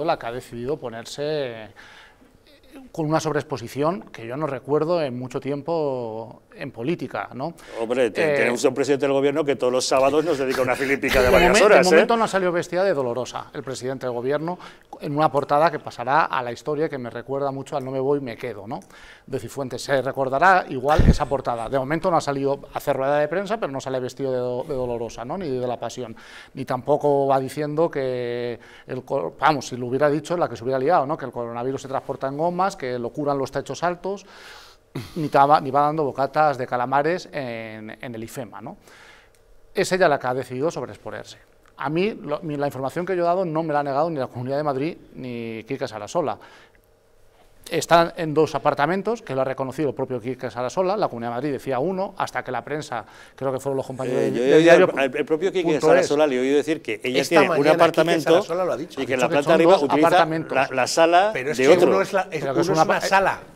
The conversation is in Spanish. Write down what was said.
La que ha decidido ponerse eh, con una sobreexposición que yo no recuerdo en mucho tiempo en política, ¿no? Hombre, eh, tenemos un presidente del gobierno que todos los sábados nos dedica una filipica de varias horas, De ¿eh? momento nos ha salido bestia de dolorosa el presidente del gobierno, en una portada que pasará a la historia que me recuerda mucho al No me voy, me quedo, ¿no? De Cifuentes. Se recordará igual esa portada. De momento no ha salido a hacer rueda de prensa, pero no sale vestido de, Dolorosa, ¿no? Ni de la pasión. Ni tampoco va diciendo que, el, vamos, si lo hubiera dicho, la que se hubiera liado, ¿no? Que el coronavirus se transporta en gomas, que lo curan los techos altos, ni, va dando bocatas de calamares en, el IFEMA, ¿no? Es ella la que ha decidido sobreexponerse. A mí la información que yo he dado no me la ha negado ni la Comunidad de Madrid ni Quique Sarasola. Están en dos apartamentos, que lo ha reconocido el propio Quique Sarasola, la Comunidad de Madrid decía uno, hasta que la prensa, creo que fueron los compañeros eh, de diario... El, propio Quique Sarasola le he oído decir que ella Esta tiene un apartamento y que la planta arriba utiliza la, sala pero es de otro. Pero es, la, es una sala.